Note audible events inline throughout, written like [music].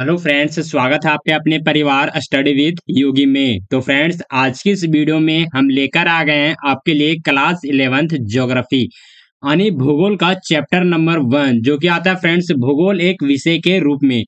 Hello friends स्वागत है आपके अपने परिवार स्टडी विद योगी में तो फ्रेंड्स आज की इस वीडियो में हम लेकर आ गए हैं आपके लिए क्लास इलेवेंथ ज्योग्राफी यानी भूगोल का चैप्टर नंबर वन जो कि आता है फ्रेंड्स भूगोल एक विषय के रूप में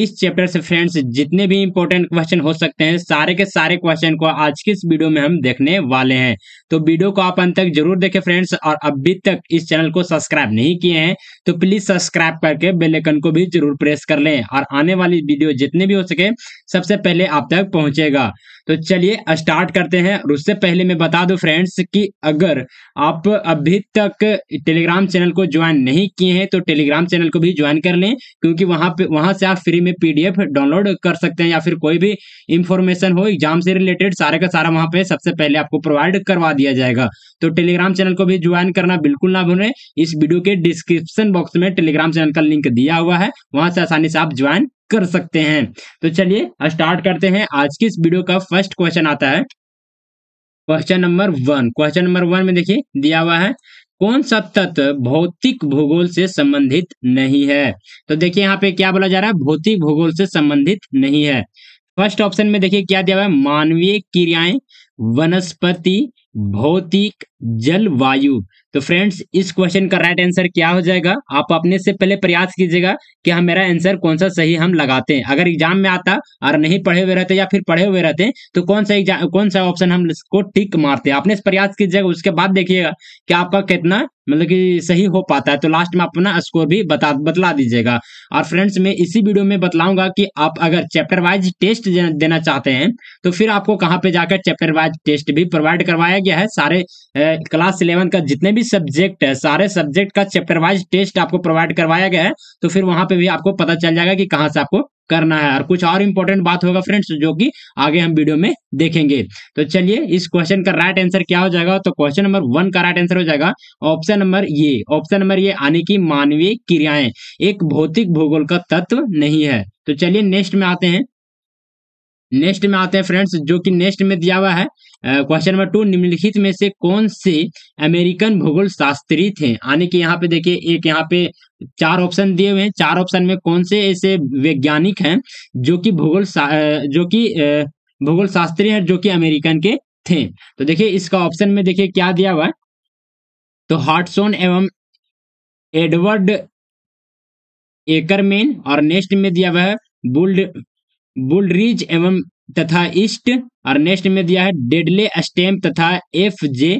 इस चैप्टर से फ्रेंड्स जितने भी इंपॉर्टेंट क्वेश्चन हो सकते हैं सारे के सारे क्वेश्चन को आज की इस वीडियो में हम देखने वाले हैं तो वीडियो को आप अंत तक जरूर देखें फ्रेंड्स और अभी तक इस चैनल को सब्सक्राइब नहीं किए हैं तो प्लीज सब्सक्राइब करके बेलेकन को भी जरूर प्रेस कर लें और आने वाली वीडियो जितने भी हो सके सबसे पहले आप तक पहुंचेगा तो चलिए स्टार्ट करते हैं और उससे पहले मैं बता दूं फ्रेंड्स कि अगर आप अभी तक टेलीग्राम चैनल को ज्वाइन नहीं किए हैं तो टेलीग्राम चैनल को भी ज्वाइन कर लें क्योंकि वहां पे वहां से आप फ्री में पीडीएफ डाउनलोड कर सकते हैं या फिर कोई भी इंफॉर्मेशन हो एग्जाम से रिलेटेड सारे का सारा वहां पे सबसे पहले आपको प्रोवाइड करवा दिया जाएगा तो टेलीग्राम चैनल को भी ज्वाइन करना बिल्कुल ना भूलें इस वीडियो के डिस्क्रिप्शन बॉक्स में टेलीग्राम चैनल का लिंक दिया हुआ है वहां से आसानी से आप ज्वाइन कर सकते हैं तो चलिए स्टार्ट करते हैं आज की इस वीडियो का फर्स्ट क्वेश्चन आता है question number one question number one में देखिए दिया हुआ है कौन सा तत्व भौतिक भूगोल से संबंधित नहीं है तो देखिए यहाँ पे क्या बोला जा रहा है भौतिक भूगोल से संबंधित नहीं है फर्स्ट ऑप्शन में देखिए क्या दिया हुआ है मानवीय क्रियाएं वनस्पति भौतिक जलवायु तो फ्रेंड्स इस क्वेश्चन का राइट आंसर क्या हो जाएगा आप अपने से पहले प्रयास कीजिएगा कि हम मेरा आंसर कौन सा सही हम लगाते हैं अगर एग्जाम में आता और नहीं पढ़े हुए रहते या फिर पढ़े हुए रहते तो कौन सा एग्जाम कौन सा ऑप्शन हम इसको टिक मारते हैं से प्रयास कीजिएगा उसके बाद देखिएगा कि आपका कितना मतलब कि सही हो पाता है तो लास्ट में अपना स्कोर भी बता बतला दीजिएगा और फ्रेंड्स मैं इसी वीडियो में बतलाऊंगा कि आप अगर चैप्टर वाइज टेस्ट देना चाहते हैं तो फिर आपको कहाँ पे जाकर चैप्टर वाइज का टेस्ट भी प्रोवाइड करवाया गया है सारे क्लास इलेवन का जितने भी सब्जेक्ट है सारे सब्जेक्ट का चैप्टर वाइज टेस्ट आपको प्रोवाइड करवाया गया है तो फिर वहां पे भी आपको पता चल जाएगा कि कहाँ से आपको करना है और कुछ और इम्पोर्टेंट बात होगा फ्रेंड्स जो कि आगे हम वीडियो में देखेंगे तो चलिए इस क्वेश्चन का राइट आंसर क्या हो जाएगा तो क्वेश्चन नंबर वन का राइट आंसर हो जाएगा ऑप्शन नंबर ये ऑप्शन नंबर ये आने की मानवीय क्रियाएं एक भौतिक भूगोल का तत्व नहीं है तो चलिए नेक्स्ट में आते हैं नेक्स्ट में आते हैं फ्रेंड्स जो कि नेक्स्ट में दिया हुआ है क्वेश्चन नंबर टू निम्नलिखित में से कौन से अमेरिकन भूगोल शास्त्री थे यानी कि यहाँ पे देखिए एक यहाँ पे चार ऑप्शन दिए हुए हैं चार ऑप्शन में कौन से ऐसे वैज्ञानिक हैं जो कि भूगोल जो कि भूगोल शास्त्री हैं जो कि अमेरिकन के थे तो देखिए इसका ऑप्शन में देखिए क्या दिया हुआ है तो हार्टसोन एवं एडवर्ड एकरमेन और नेक्स्ट में दिया हुआ है बुल्ड बुलरीज एवं तथा ईस्ट नेक्स्ट में दिया है डेडले स्टेम तथा एफ जे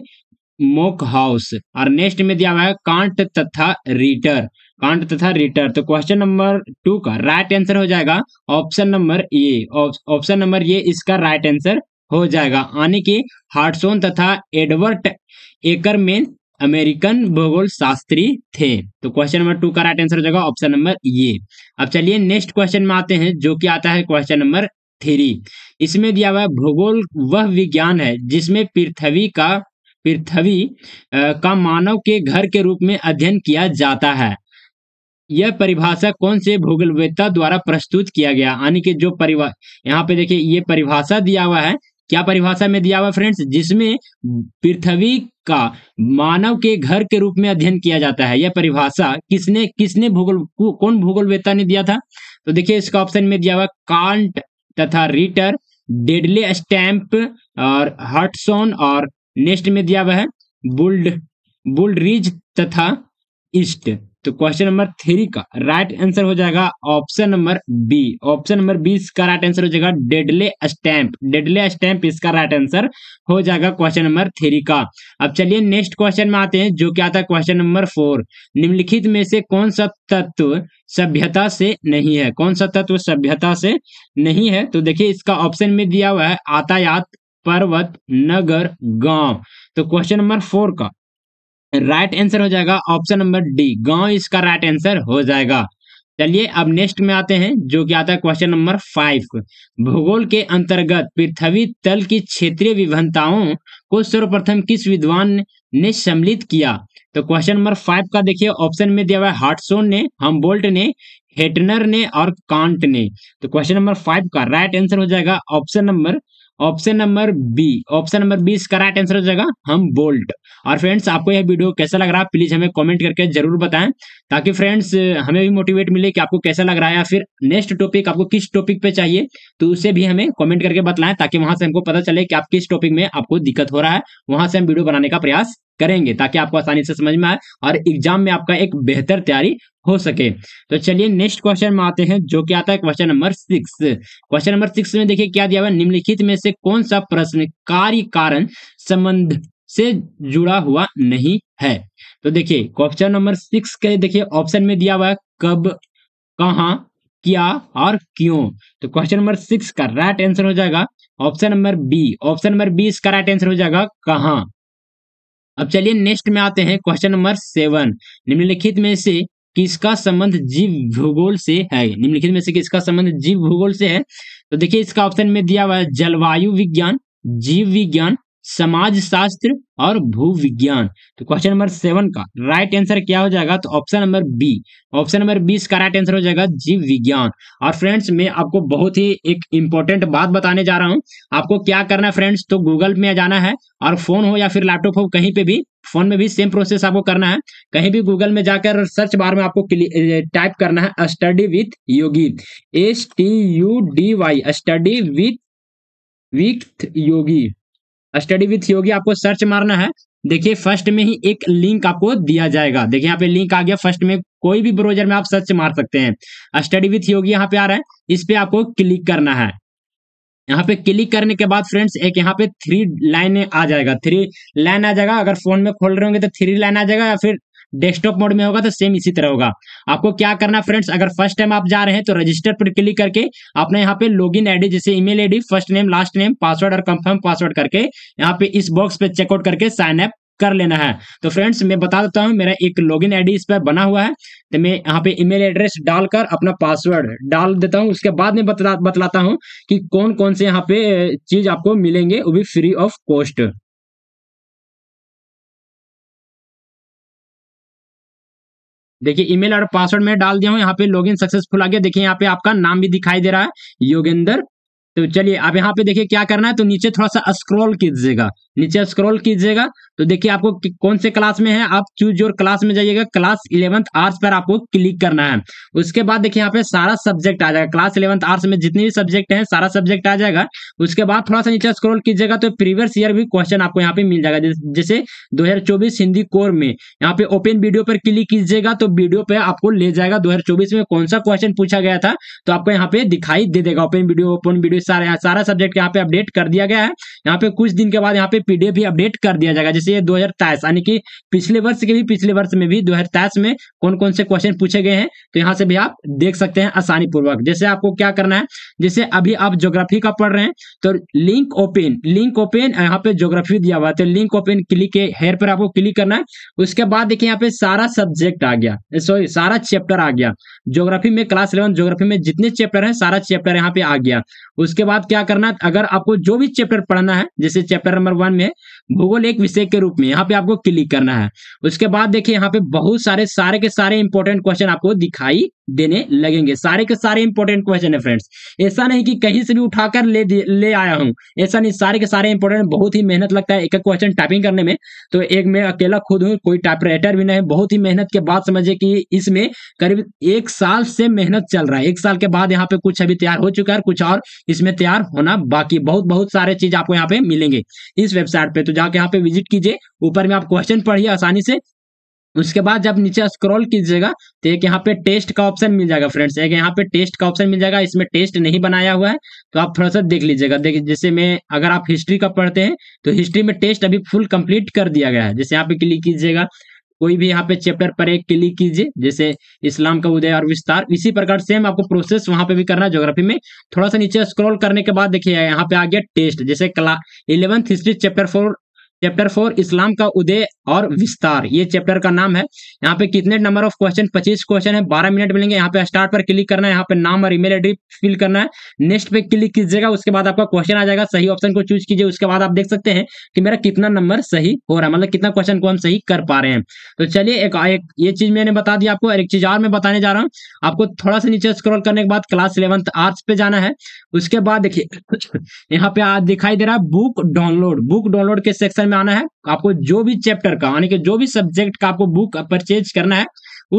मोक हाउस और नेक्स्ट में दिया हुआ है कांट तथा रीटर कांट तथा रीटर तो क्वेश्चन नंबर टू का राइट आंसर हो जाएगा option number A option number ये इसका राइट आंसर हो जाएगा यानी कि हार्टसोन तथा एडवर्ट एकर में अमेरिकन भूगोल शास्त्री थे तो क्वेश्चन नंबर टू का राइट आंसर हो जाएगा ऑप्शन नंबर ये अब चलिए नेक्स्ट क्वेश्चन में आते हैं जो कि आता है क्वेश्चन नंबर थ्री इसमें दिया हुआ है भूगोल वह विज्ञान है जिसमें पृथ्वी का पृथ्वी का मानव के घर के रूप में अध्ययन किया जाता है यह परिभाषा कौन से भूगोलवेत्ता द्वारा प्रस्तुत किया गया यानी कि जो परिभा यहाँ पे देखिए ये परिभाषा दिया हुआ है क्या परिभाषा में दिया हुआ फ्रेंड्स जिसमें पृथ्वी का मानव के घर के रूप में अध्ययन किया जाता है यह परिभाषा किसने किसने भूगोल कौन भूगोल वेता ने दिया था तो देखिए इसका ऑप्शन में दिया हुआ कांट तथा रीटर डेडले स्टैम्प और हटसोन और नेक्स्ट में दिया हुआ है बुल्ड बुल्ड रिज तथा ईस्ट तो क्वेश्चन नंबर थ्री का राइट आंसर हो जाएगा option number B option number B इसका राइट आंसर हो जाएगा डेडले स्टैंप डेडले स्टैंप इसका राइट आंसर हो जाएगा क्वेश्चन नंबर थ्री का अब चलिए नेक्स्ट क्वेश्चन में आते हैं जो क्या आता है क्वेश्चन नंबर फोर निम्नलिखित में से कौन सा तत्व सभ्यता से नहीं है कौन सा तत्व सभ्यता से नहीं है तो देखिए इसका ऑप्शन में दिया हुआ है आतायात पर्वत नगर गांव तो क्वेश्चन नंबर फोर का राइट आंसर हो जाएगा ऑप्शन नंबर डी गांव इसका राइट आंसर हो जाएगा चलिए अब नेक्स्ट में आते हैं जो कि आता है क्वेश्चन नंबर फाइव भूगोल के अंतर्गत पृथ्वी तल की क्षेत्रीय विभिन्नताओं को सर्वप्रथम किस विद्वान ने सम्मिलित किया तो क्वेश्चन नंबर फाइव का देखिए ऑप्शन में दिया हुआ है हार्टसोन ने हमबोल्ट ने हेटनर ने और कांट ने तो क्वेश्चन नंबर फाइव का राइट आंसर हो जाएगा option number option number B option number B इसका राइट आंसर हो जाएगा हम बोल्ट और फ्रेंड्स आपको यह वीडियो कैसा लग रहा है प्लीज हमें कमेंट करके जरूर बताएं ताकि फ्रेंड्स हमें भी मोटिवेट मिले कि आपको कैसा लग रहा है या फिर नेक्स्ट टॉपिक आपको किस टॉपिक पे चाहिए तो उसे भी हमें कमेंट करके बतलाएं ताकि वहां से हमको पता चले कि आप किस टॉपिक में आपको दिक्कत हो रहा है वहां से हम वीडियो बनाने का प्रयास करेंगे ताकि आपको आसानी से समझ में आए और एग्जाम में आपका एक बेहतर तैयारी हो सके तो चलिए नेक्स्ट क्वेश्चन में आते हैं जो कि आता है question number six question number six में देखिए क्या दिया हुआ निम्नलिखित में से कौन सा प्रश्न कार्य कारण संबंध से जुड़ा हुआ नहीं है तो देखिए क्वेश्चन नंबर सिक्स के देखिए ऑप्शन में दिया हुआ है कब कहा क्या और क्यों तो क्वेश्चन नंबर सिक्स का राइट आंसर हो जाएगा option number B option number B इसका राइट आंसर हो जाएगा कहाँ अब चलिए नेक्स्ट में आते हैं क्वेश्चन नंबर सेवन निम्नलिखित में से किसका संबंध जीव भूगोल से है निम्नलिखित में से किसका संबंध जीव भूगोल से है तो देखिए इसका ऑप्शन में दिया हुआ है जलवायु विज्ञान जीव विज्ञान समाजशास्त्र और भूविज्ञान तो क्वेश्चन नंबर सेवन का राइट आंसर क्या हो जाएगा तो option number B option number B इसका राइट आंसर हो जाएगा जीव विज्ञान और फ्रेंड्स मैं आपको बहुत ही एक इंपॉर्टेंट बात बताने जा रहा हूं आपको क्या करना है फ्रेंड्स तो गूगल में जाना है और फोन हो या फिर लैपटॉप हो कहीं पे भी फोन में भी सेम प्रोसेस आपको करना है कहीं भी गूगल में जाकर सर्च बार में आपको टाइप करना है study with Yogi S T U D Y study with with Yogi study with Yogi आपको सर्च मारना है देखिए फर्स्ट में ही एक लिंक आपको दिया जाएगा देखिए यहाँ पे लिंक आ गया फर्स्ट में कोई भी ब्राउजर में आप सर्च मार सकते हैं स्टडी विथ योगी यहाँ पे आ रहा है इस पे आपको क्लिक करना है यहाँ पे क्लिक करने के बाद फ्रेंड्स एक यहाँ पे थ्री लाइन आ जाएगा थ्री लाइन आ जाएगा अगर फोन में खोल रहे होंगे तो थ्री लाइन आ जाएगा या फिर डेस्कटॉप मोड में होगा तो सेम इसी तरह होगा आपको क्या करना फ्रेंड्स अगर फर्स्ट टाइम आप जा रहे हैं तो रजिस्टर पर क्लिक करके अपने यहाँ पे लॉग इन आईडी जैसे email ID first name last name password और कंफर्म पासवर्ड करके यहाँ पे इस बॉक्स पे चेकआउट करके साइन अप कर लेना है तो फ्रेंड्स मैं बता देता हूँ मेरा एक लॉगिन आईडी इस पर बना हुआ है तो मैं यहाँ पे ईमेल एड्रेस डालकर अपना पासवर्ड डाल देता हूँ उसके बाद में बतला बतलाता हूँ कि कौन कौन से यहाँ पे चीज आपको मिलेंगे वो भी फ्री ऑफ कॉस्ट देखिए ईमेल और पासवर्ड में डाल दिया हूं यहाँ पे लॉगिन सक्सेसफुल आ गया देखिए यहाँ पे आपका नाम भी दिखाई दे रहा है योगेंद्र तो चलिए अब यहाँ पे देखिए क्या करना है तो नीचे थोड़ा सा स्क्रॉल कीजिएगा नीचे स्क्रॉल कीजिएगा तो देखिए आपको कौन से क्लास में है आप चूज योर क्लास में जाइएगा क्लास इलेवंथ आर्ट्स पर आपको क्लिक करना है उसके बाद देखिए यहाँ पे सारा सब्जेक्ट आ जाएगा क्लास इलेवंथ आर्ट्स में जितने भी सब्जेक्ट हैं सारा सब्जेक्ट आ जाएगा उसके बाद थोड़ा सा नीचे स्क्रॉल कीजिएगा तो प्रीवियस ईयर भी क्वेश्चन आपको यहाँ पे मिल जाएगा जैसे दो हिंदी कोर में यहाँ पे ओपन वीडियो पर क्लिक कीजिएगा तो वीडियो पे आपको ले जाएगा दो में कौन सा क्वेश्चन पूछा गया था तो आपको यहाँ पे दिखाई दे देगा ओपन वीडियो ओपन वीडियो सारा सारा सब्जेक्ट यहाँ पे अपडेट कर दिया गया है यहाँ पे कुछ दिन के बाद यहाँ पे पीडीएफ भी अपडेट कर दिया जाएगा से 2023 यानी कि पिछले वर्ष के भी पिछले वर्ष में भी 2023 में कौन कौन से क्वेश्चन पूछे गए हैं तो यहाँ से भी आप देख सकते हैं आसानी पूर्वक जैसे आपको क्या करना है जैसे अभी आप ज्योग्राफी का पढ़ रहे हैं तो लिंक ओपन लिंक ओपन यहाँ पे ज्योग्राफी दिया हुआ है तो लिंक ओपन क्लिक हेयर पर आपको क्लिक करना है उसके बाद देखिए यहाँ पे सारा सब्जेक्ट आ गया सॉरी सारा चैप्टर आ गया ज्योग्राफी में क्लास इलेवन ज्योग्राफी में जितने चैप्टर है सारा चैप्टर यहाँ पे आ गया उसके बाद क्या करना है अगर आपको जो भी चैप्टर पढ़ना है जैसे चैप्टर नंबर वन में भूगोल एक विषय के के रूप में यहाँ पे आपको क्लिक करना है उसके बाद देखिए यहाँ पे बहुत सारे सारे के सारे इंपॉर्टेंट क्वेश्चन आपको दिखाई देने लगेंगे सारे के सारे इंपॉर्टेंट क्वेश्चन है फ्रेंड्स ऐसा नहीं कि कहीं से भी उठाकर ले ले आया हूँ ऐसा नहीं सारे के सारे इंपॉर्टेंट बहुत ही मेहनत लगता है एक एक क्वेश्चन टाइपिंग करने में तो एक मैं अकेला खुद हूँ कोई टाइपराइटर भी नहीं बहुत ही मेहनत के बाद समझे कि इसमें करीब एक साल से मेहनत चल रहा है एक साल के बाद यहाँ पे कुछ अभी तैयार हो चुका है कुछ और इसमें तैयार होना बाकी बहुत बहुत सारे चीज आपको यहाँ पे मिलेंगे इस वेबसाइट पे तो जाके यहाँ पे विजिट कीजिए ऊपर में आप क्वेश्चन पढ़िए आसानी से उसके बाद जब नीचे स्क्रॉल कीजिएगा तो एक यहाँ पे टेस्ट का ऑप्शन मिल जाएगा फ्रेंड्स एक यहाँ पे टेस्ट का ऑप्शन मिल जाएगा इसमें टेस्ट नहीं बनाया हुआ है तो आप थोड़ा सा देख लीजिएगा देखिए जैसे मैं अगर आप हिस्ट्री का पढ़ते हैं तो हिस्ट्री में टेस्ट अभी फुल कंप्लीट कर दिया गया है जैसे यहाँ पे क्लिक कीजिएगा कोई भी यहाँ पे चैप्टर पर एक क्लिक कीजिए जैसे इस्लाम का उदय और विस्तार इसी प्रकार सेम आपको प्रोसेस वहां पे भी करना है ज्योग्राफी में थोड़ा सा नीचे स्क्रॉल करने के बाद देखिए यहाँ पे आ गया टेस्ट जैसे क्ला eleventh history chapter four chapter four इस्लाम का उदय और हम्म। विस्तार ये चैप्टर का नाम है यहाँ पे कितने नंबर ऑफ क्वेश्चन पच्चीस क्वेश्चन है बारह मिनट मिलेंगे यहाँ पे स्टार्ट पर क्लिक करना है यहाँ पे नाम और ईमेल एड्रेस फिल करना है नेक्स्ट पे क्लिक कीजिएगा उसके बाद आपका क्वेश्चन आ जाएगा सही ऑप्शन को चूज कीजिए उसके बाद आप देख सकते हैं कि मेरा कितना नंबर सही हो रहा है मतलब कितना क्वेश्चन को हम सही कर पा रहे हैं तो चलिए एक, एक ये चीज मैंने बता दी आपको एक चीज और मैं बताने जा रहा हूँ आपको थोड़ा सा नीचे स्क्रॉल करने के बाद क्लास इलेवंथ आर्ट्स पे जाना है उसके बाद देखिए [coughs] यहाँ पे दिखाई दे रहा है बुक डाउनलोड बुक डाउनलोड के सेक्शन में आना है आपको जो भी चैप्टर का यानी कि जो भी सब्जेक्ट का आपको बुक परचेज करना है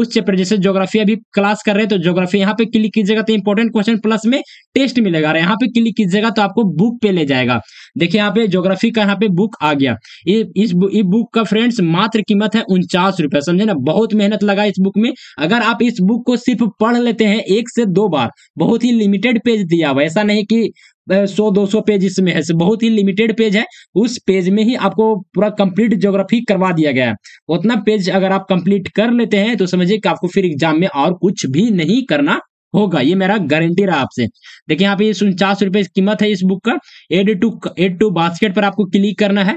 उस चैप्टर जैसे ज्योग्राफी अभी क्लास कर रहे हैं तो ज्योग्राफी यहाँ पे क्लिक कीजिएगा तो इंपॉर्टेंट क्वेश्चन प्लस में टेस्ट मिलेगा यहाँ पे क्लिक कीजिएगा तो आपको बुक पे ले जाएगा देखिए यहाँ पे ज्योग्राफी का यहाँ पे बुक आ गया ये इस ये बुक का फ्रेंड्स मात्र कीमत है उनचास रुपए समझे ना बहुत मेहनत लगा इस बुक में अगर आप इस बुक को सिर्फ पढ़ लेते हैं एक से दो बार बहुत ही लिमिटेड पेज दिया हुआ ऐसा नहीं की सौ दो सौ पेज इसमें ऐसे बहुत ही लिमिटेड पेज है उस पेज में ही आपको पूरा कंप्लीट ज्योग्राफी करवा दिया गया है उतना पेज अगर आप कंप्लीट कर लेते हैं तो समझिए कि आपको फिर एग्जाम में और कुछ भी नहीं करना होगा ये मेरा गारंटी रहा आपसे देखिए यहाँ पे चार उनचास रुपए कीमत है इस बुक का add to add to basket पर आपको क्लिक करना है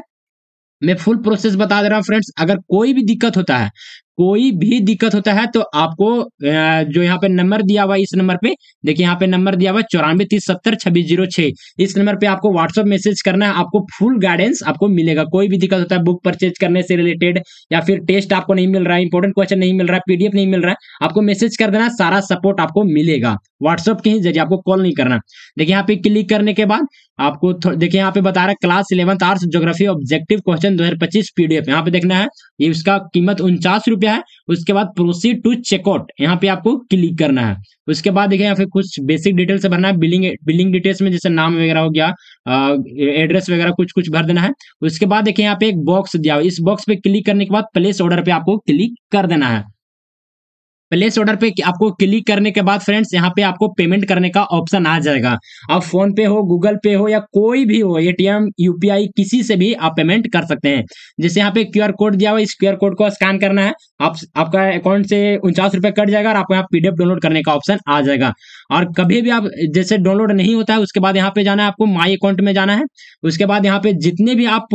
मैं फुल प्रोसेस बता दे रहा हूँ फ्रेंड्स अगर कोई भी दिक्कत होता है कोई भी दिक्कत होता है तो आपको जो यहाँ पे नंबर दिया हुआ इस नंबर पे देखिए यहाँ पे नंबर दिया हुआ चौरानवे तीस सत्तर छब्बीस जीरो छः इस नंबर पे आपको व्हाट्सअप मैसेज करना है आपको फुल गाइडेंस आपको मिलेगा कोई भी दिक्कत होता है बुक परचेज करने से रिलेटेड या फिर टेस्ट आपको नहीं मिल रहा है इंपॉर्टेंट क्वेश्चन नहीं मिल रहा है पीडीएफ नहीं मिल रहा है आपको मैसेज कर देना सारा सपोर्ट आपको मिलेगा व्हाट्सअप के ही जरिए आपको कॉल नहीं करना देखिए यहाँ पे क्लिक करने के बाद आपको देखिए यहाँ पे बता रहा है class eleventh arts geography objective question दो हजार पच्चीस पीडीएफ यहाँ पे देखना है इसका कीमत उनचास रुपया है उसके बाद प्रोसीड टू चेकआउट यहाँ पे आपको क्लिक करना है उसके बाद देखिए यहाँ पे कुछ बेसिक डिटेल से भरना है बिलिंग बिलिंग डिटेल्स में जैसे नाम वगैरह हो गया एड्रेस वगैरह कुछ कुछ भर देना है उसके बाद देखिए यहाँ पे एक बॉक्स दिया हुआ इस बॉक्स पे क्लिक करने के बाद प्लेस ऑर्डर पे आपको क्लिक कर देना है प्लेस ऑर्डर पे आपको क्लिक करने के बाद फ्रेंड्स यहाँ पे आपको पेमेंट करने का ऑप्शन आ जाएगा आप फोन पे हो गूगल पे हो या कोई भी हो एटीएम यूपीआई किसी से भी आप पेमेंट कर सकते हैं जैसे यहाँ पे क्यू कोड दिया हुआ इस क्यू कोड को स्कैन करना है आप आपका अकाउंट से उनचास रुपए कट जाएगा और आपको यहाँ पीडीएफ डाउनलोड करने का ऑप्शन आ जाएगा और कभी भी आप जैसे डाउनलोड नहीं होता है उसके बाद यहाँ पे जाना है आपको माई अकाउंट में जाना है उसके बाद यहाँ पे जितने भी आप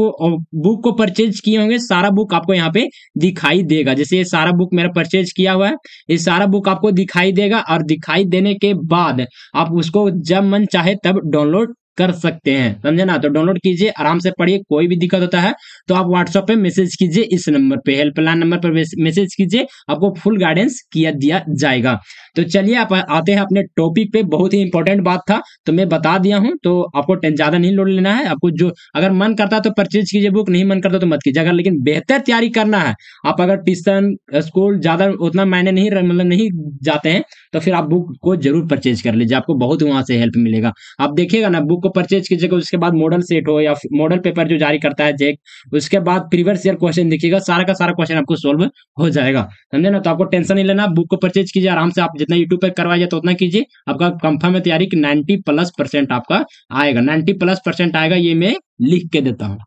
बुक को परचेज किए होंगे सारा बुक आपको यहाँ पे दिखाई देगा जैसे ये सारा बुक मेरा परचेज किया हुआ है ये सारा बुक आपको दिखाई देगा और दिखाई देने के बाद आप उसको जब मन चाहे तब डाउनलोड कर सकते हैं समझे ना तो डाउनलोड कीजिए आराम से पढ़िए कोई भी दिक्कत होता है तो आप व्हाट्सएप पे मैसेज कीजिए इस नंबर पे हेल्पलाइन नंबर पर मैसेज कीजिए आपको फुल गाइडेंस किया दिया जाएगा तो चलिए आप आते हैं अपने टॉपिक पे बहुत ही इंपॉर्टेंट बात था तो मैं बता दिया हूँ तो आपको ज्यादा नहीं लोड लेना है आपको जो अगर मन करता है तो परचेज कीजिए बुक नहीं मन करता तो मत कीजिए अगर लेकिन बेहतर तैयारी करना है आप अगर ट्यूशन स्कूल ज्यादा उतना मायने नहीं मतलब नहीं जाते हैं तो फिर आप बुक को जरूर परचेज कर लीजिए आपको बहुत वहां से हेल्प मिलेगा आप देखिएगा ना बुक को परचेज कीजिएगा उसके बाद मॉडल सेट हो या मॉडल पेपर जो जारी करता है जेक उसके बाद प्रीवियस ईयर क्वेश्चन देखिएगा सारा का सारा क्वेश्चन आपको सोल्व हो जाएगा समझे ना तो आपको टेंशन नहीं लेना बुक को परचेज कीजिए आराम से आप जितना यूट्यूब पर करवाइए तो उतना कीजिए आपका कंफर्म है तैयारी की नाइन्टी प्लस परसेंट आपका आएगा नाइन्टी प्लस परसेंट आएगा ये मैं लिख के देता हूँ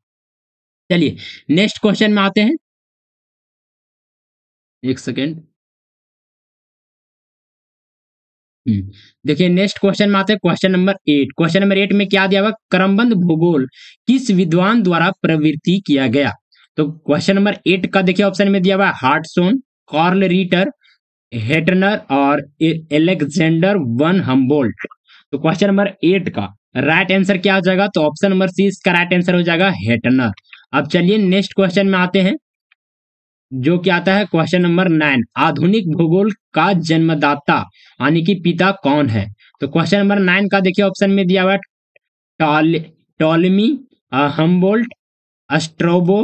चलिए नेक्स्ट क्वेश्चन में आते हैं एक सेकेंड हम्म। देखिए नेक्स्ट क्वेश्चन में आते हैं question number eight question number eight में क्या दिया हुआ क्रमबंध भूगोल किस विद्वान द्वारा प्रवृत्ति किया गया तो क्वेश्चन नंबर एट का देखिए ऑप्शन में दिया हुआ हार्टसोन कॉर्ल रीटर हेटनर और एलेक्जेंडर वन हम्बोल्ट तो क्वेश्चन नंबर एट का राइट आंसर क्या हो जाएगा तो ऑप्शन नंबर सी इसका राइट आंसर हो जाएगा हेटनर अब चलिए नेक्स्ट क्वेश्चन में आते हैं जो कि आता है क्वेश्चन नंबर नाइन आधुनिक भूगोल का जन्मदाता यानी कि पिता कौन है तो क्वेश्चन नंबर नाइन का देखिए ऑप्शन में दिया हुआ टॉलमी हमबोल्ट अस्ट्रोबो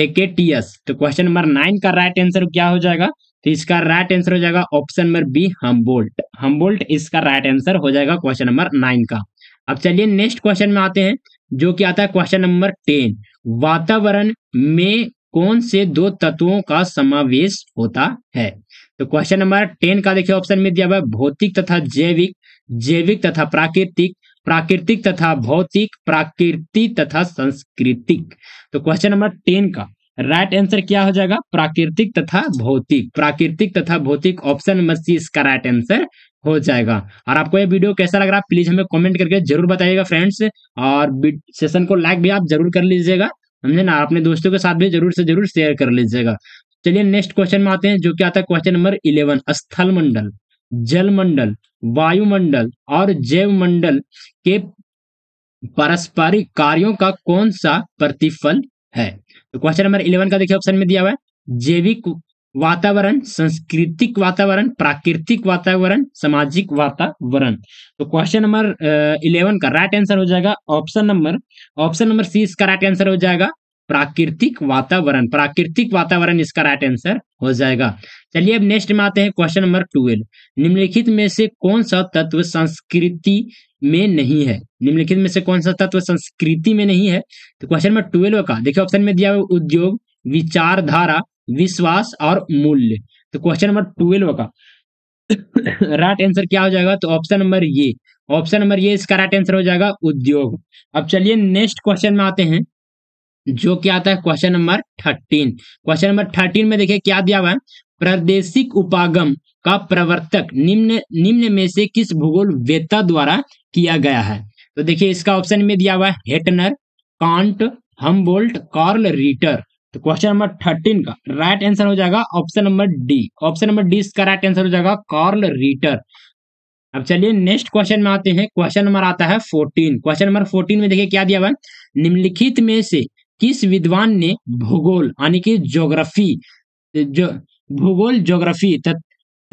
हेकेटियस तो क्वेश्चन नंबर नाइन का राइट आंसर क्या हो जाएगा तो इसका राइट आंसर हो जाएगा option number B Humboldt Humboldt इसका राइट आंसर हो जाएगा क्वेश्चन नंबर नाइन का अब चलिए नेक्स्ट क्वेश्चन में आते हैं जो कि आता है क्वेश्चन नंबर टेन वातावरण में कौन से दो तत्वों का समावेश होता है तो क्वेश्चन नंबर टेन का देखिए ऑप्शन में दिया हुआ है भौतिक तथा जैविक जैविक तथा प्राकृतिक प्राकृतिक तथा भौतिक प्राकृति तथा संस्कृतिक तो क्वेश्चन नंबर टेन का राइट right आंसर क्या हो जाएगा प्राकृतिक तथा भौतिक प्राकृतिक तथा भौतिक ऑप्शन नंबर सी इसका राइट right आंसर हो जाएगा और आपको ये वीडियो कैसा लग रहा है प्लीज हमें कमेंट करके जरूर बताइएगा फ्रेंड्स और सेशन को लाइक भी आप जरूर कर लीजिएगा समझे ना अपने दोस्तों के साथ भी जरूर से जरूर शेयर कर लीजिएगा चलिए नेक्स्ट क्वेश्चन में आते हैं जो क्या आता है क्वेश्चन नंबर इलेवन स्थल मंडल जल मंडल वायुमंडल और जैव मंडल के पारस्परिक कार्यों का कौन सा प्रतिफल है तो क्वेश्चन नंबर इलेवन का देखिए ऑप्शन में दिया हुआ है जैविक वातावरण सांस्कृतिक वातावरण प्राकृतिक वातावरण सामाजिक वातावरण तो क्वेश्चन नंबर इलेवन का राइट आंसर हो जाएगा option number option number C इसका राइट आंसर हो जाएगा प्राकृतिक वातावरण प्राकृतिक वातावरण इसका राइट आंसर हो जाएगा चलिए अब नेक्स्ट में आते हैं क्वेश्चन नंबर ट्वेल्व निम्नलिखित में से कौन सा तत्व संस्कृति में नहीं है निम्नलिखित में से कौन सा तत्व संस्कृति में नहीं है तो क्वेश्चन नंबर ट्वेल्व का देखिए ऑप्शन में दिया हुआ उद्योग विचारधारा विश्वास और मूल्य तो क्वेश्चन नंबर ट्वेल्व का राइट [coughs] आंसर क्या हो जाएगा तो ऑप्शन नंबर ये ऑप्शन नंबर ये इसका राइट आंसर हो जाएगा उद्योग अब चलिए नेक्स्ट क्वेश्चन में आते हैं जो क्या आता है question number thirteen question number thirteen में देखिए क्या दिया हुआ है प्रादेशिक उपागम का प्रवर्तक निम्न निम्न में से किस भूगोल वेता द्वारा किया गया है तो देखिए इसका ऑप्शन में दिया हुआ है हेटनर कांट हम्बोल्ट कार्ल रीटर तो क्वेश्चन नंबर थर्टीन का राइट आंसर हो जाएगा option number D option number D इसका राइट आंसर हो जाएगा कॉर्ल रीटर अब चलिए नेक्स्ट क्वेश्चन में आते हैं क्वेश्चन नंबर आता है फोर्टीन क्वेश्चन नंबर फोर्टीन में देखिए क्या दिया हुआ है निम्नलिखित में से किस विद्वान ने भूगोल यानी कि ज्योग्राफी जो भूगोल ज्योग्राफी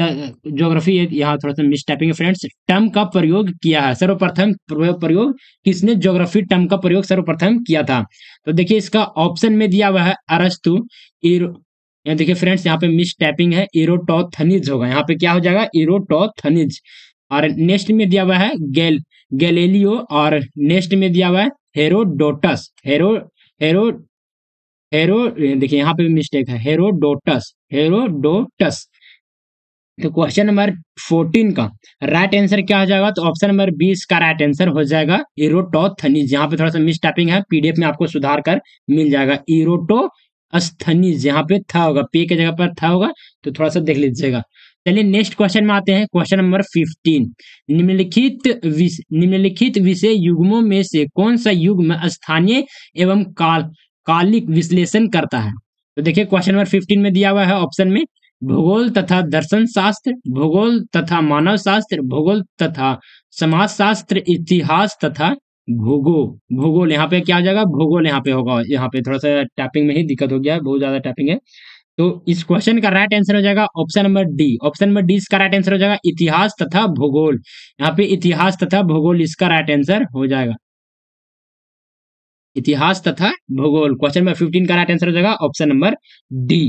ज्योग्राफी यहाँ थोड़ा सा मिसटाइपिंग है फ्रेंड्स टर्म का प्रयोग किया है सर्वप्रथम प्रयोग किसने ज्योग्राफी टर्म का प्रयोग सर्वप्रथम किया था तो देखिए इसका ऑप्शन में दिया हुआ है अरस्तु यहाँ देखिए फ्रेंड्स यहाँ पे मिस टैपिंग है इरोटोथनिज होगा यहाँ पे क्या हो जाएगा इरोटोथनिज और नेक्स्ट में दिया हुआ है गेल गैलेलियो और नेक्स्ट में दिया हुआ है हेरोडोटस हेरो हेरो हेरो देखिए यहाँ पे भी मिस्टेक है हेरोडोटस हेरोडोटस तो क्वेश्चन नंबर फोर्टीन का राइट आंसर क्या हो जाएगा तो ऑप्शन नंबर बीस का राइट आंसर हो जाएगा इरोटोथनीज यहाँ पे थोड़ा सा मिस टाइपिंग है पीडीएफ में आपको सुधार कर मिल जाएगा इरोटो अस्थनीज यहाँ पे था होगा पे के जगह पर था होगा तो थोड़ा सा देख लीजिएगा चलिए नेक्स्ट क्वेश्चन में आते हैं क्वेश्चन नंबर फिफ्टीन निम्नलिखित निम्नलिखित विषय युग्मों में से कौन सा युग्म स्थानीय एवं काल कालिक विश्लेषण करता है तो देखिए क्वेश्चन नंबर फिफ्टीन में दिया हुआ है ऑप्शन में भूगोल तथा दर्शन शास्त्र भूगोल तथा मानव शास्त्र भूगोल तथा समाज शास्त्र इतिहास तथा भूगोल भूगोल यहाँ पे क्या आ जाएगा भूगोल यहाँ पे होगा यहाँ पे थोड़ा सा टैपिंग में ही दिक्कत हो गया है बहुत ज्यादा टैपिंग है तो इस क्वेश्चन का राइट आंसर हो जाएगा option number D option number D इसका राइट आंसर हो जाएगा इतिहास तथा भूगोल यहाँ पे इतिहास तथा भूगोल इसका राइट आंसर हो जाएगा इतिहास तथा भूगोल क्वेश्चन नंबर फिफ्टीन का राइट आंसर हो जाएगा ऑप्शन नंबर डी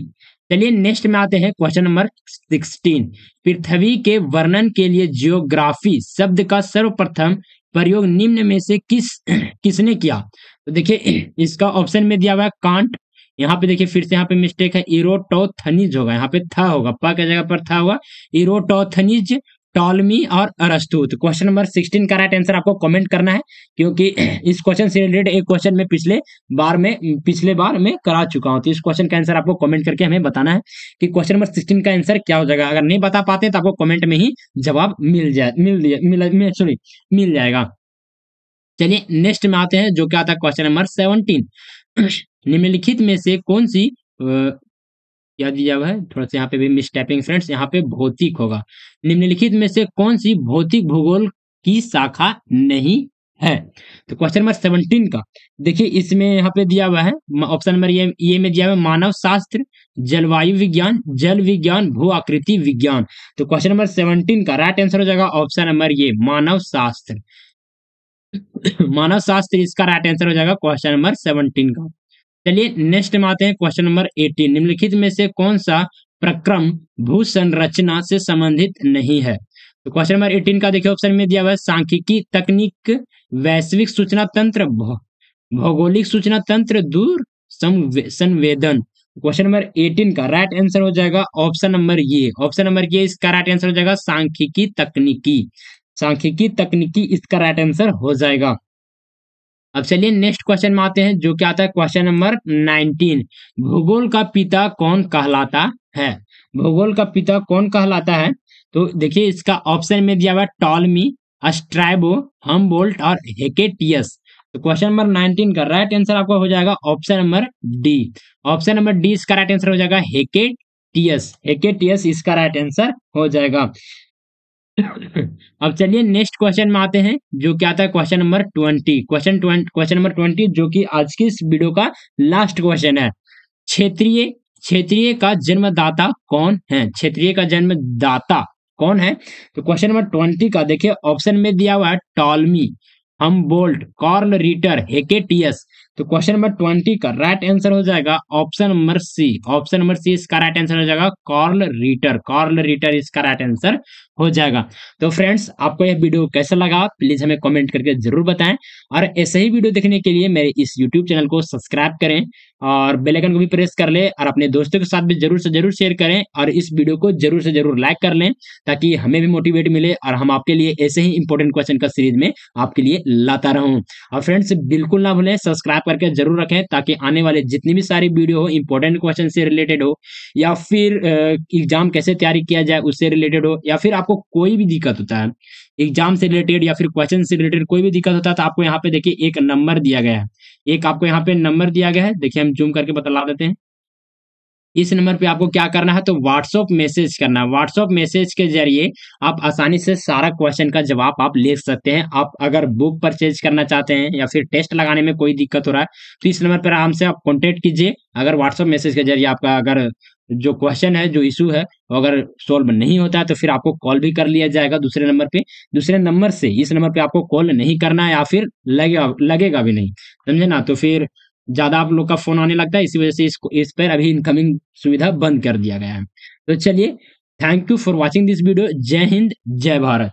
चलिए नेक्स्ट में आते हैं क्वेश्चन नंबर सिक्सटीन पृथ्वी के वर्णन के लिए जियोग्राफी शब्द का सर्वप्रथम प्रयोग निम्न में से किस किसने किया तो देखिए इसका ऑप्शन में दिया हुआ है कांट यहाँ पे देखिए फिर से यहाँ पे मिस्टेक है इरोटोथनिज होगा यहाँ पे था होगा पा के जगह पर था होगा इरोटोथनिज टॉलमी और अरस्तूत क्वेश्चन नंबर सिक्सटीन का राइट आंसर आपको कमेंट करना है क्योंकि इस क्वेश्चन से रिलेटेड एक क्वेश्चन में पिछले बार में पिछले बार में करा चुका हूं तो इस क्वेश्चन का आंसर आपको कमेंट करके हमें बताना है कि क्वेश्चन नंबर सिक्सटीन का आंसर क्या हो जाएगा अगर नहीं बता पाते तो आपको कॉमेंट में ही जवाब मिल जाए मिल, मिल, मिल सॉरी मिल जाएगा चलिए नेक्स्ट में आते हैं जो क्या था क्वेश्चन नंबर सेवनटीन निम्नलिखित में से कौन सी क्या दिया हुआ है थोड़ा सा यहाँ पे भी मिसटैपिंग फ्रेंड्स यहाँ पे भौतिक होगा निम्नलिखित में से कौन सी भौतिक भूगोल की शाखा नहीं है तो क्वेश्चन नंबर सेवनटीन का देखिए इसमें यहाँ पे दिया हुआ है ऑप्शन नंबर ये ये में दिया हुआ है मानव शास्त्र जलवायु विज्ञान जल विज्ञान भू आकृति विज्ञान तो क्वेश्चन नंबर सेवनटीन का राइट आंसर हो जाएगा ऑप्शन नंबर ये मानव शास्त्र [coughs] मानव शास्त्र इसका राइट आंसर हो जाएगा क्वेश्चन नंबर सेवनटीन का चलिए नेक्स्ट में आते हैं क्वेश्चन नंबर एटीन निम्नलिखित में से कौन सा प्रक्रम भू संरचना से संबंधित नहीं है तो क्वेश्चन नंबर एटीन का देखिए ऑप्शन में दिया हुआ है सांख्यिकी तकनीक वैश्विक सूचना तंत्र भौगोलिक सूचना तंत्र दूर संवेदन क्वेश्चन नंबर एटीन का राइट आंसर हो जाएगा ऑप्शन नंबर ये ऑप्शन नंबर ये इसका राइट आंसर हो जाएगा सांख्यिकी तकनीकी सांख्यिकी तकनीकी इसका राइट आंसर हो जाएगा अब चलिए नेक्स्ट क्वेश्चन में आते हैं जो क्या आता है क्वेश्चन नंबर नाइनटीन भूगोल का पिता कौन कहलाता है भूगोल का पिता कौन कहलाता है तो देखिए इसका ऑप्शन में दिया हुआ टॉलमी अस्ट्राइबो हम और हेकेटियस तो क्वेश्चन नंबर नाइनटीन का राइट आंसर आपका हो जाएगा option number D option number D इसका राइट आंसर हो जाएगा हेकेटियस हेकेटियस इसका राइट आंसर हो जाएगा [laughs] अब चलिए नेक्स्ट क्वेश्चन में आते हैं जो क्या आता है question number twenty question question number twenty जो कि आज की इस वीडियो का लास्ट क्वेश्चन है क्षेत्रीय क्षेत्रीय का जन्मदाता कौन है क्षेत्रीय का जन्मदाता कौन है तो क्वेश्चन नंबर ट्वेंटी का देखिए ऑप्शन में दिया हुआ है Ptolemy Humboldt Carl Ritter टीएस तो क्वेश्चन नंबर ट्वेंटी का राइट आंसर हो जाएगा option number C option number C इसका राइट आंसर हो जाएगा कॉर्ल रीटर कॉर्ल रीटर इसका राइट आंसर हो जाएगा तो फ्रेंड्स आपको यह वीडियो कैसा लगा प्लीज हमें कमेंट करके जरूर बताएं और ऐसे ही वीडियो देखने के लिए मेरे इस यूट्यूब चैनल को सब्सक्राइब करें और बेल आइकन को भी प्रेस कर लें और अपने दोस्तों के साथ भी जरूर से जरूर शेयर करें और इस वीडियो को जरूर से जरूर लाइक कर लें ताकि हमें भी मोटिवेट मिले और हम आपके लिए ऐसे ही इंपॉर्टेंट क्वेश्चन का सीरीज में आपके लिए लाता रहूं और फ्रेंड्स बिल्कुल ना भूलें सब्सक्राइब करके जरूर रखें ताकि आने वाले जितनी भी सारी वीडियो हो इंपॉर्टेंट क्वेश्चन से रिलेटेड हो या फिर एग्जाम कैसे तैयारी किया जाए उससे रिलेटेड हो या फिर आपको कोई भी दिक्कत होता है एग्जाम से रिलेटेड या फिर क्वेश्चन से रिलेटेड कोई भी दिक्कत होता है तो आपको यहाँ पे देखिए एक नंबर दिया गया है एक आपको यहाँ पे नंबर दिया गया है देखिए हम जूम करके बतला देते हैं इस नंबर पे आपको क्या करना है तो व्हाट्सअप मैसेज करना है व्हाट्सअप मैसेज के जरिए आप आसानी से सारा क्वेश्चन का जवाब आप ले सकते हैं आप अगर बुक परचेज करना चाहते हैं या फिर टेस्ट लगाने में कोई दिक्कत हो रहा है तो इस नंबर पर आराम से आप कॉन्टेक्ट कीजिए अगर व्हाट्सअप मैसेज के जरिए आपका अगर जो क्वेश्चन है जो इशू है वो अगर सॉल्व नहीं होता है तो फिर आपको कॉल भी कर लिया जाएगा दूसरे नंबर पे दूसरे नंबर से इस नंबर पे आपको कॉल नहीं करना है या फिर लगेगा लगेगा भी नहीं समझे ना तो फिर ज्यादा आप लोग का फोन आने लगता है इसी वजह से इसको इस पर अभी इनकमिंग सुविधा बंद कर दिया गया है तो चलिए thank you for watching this video जय हिंद जय भारत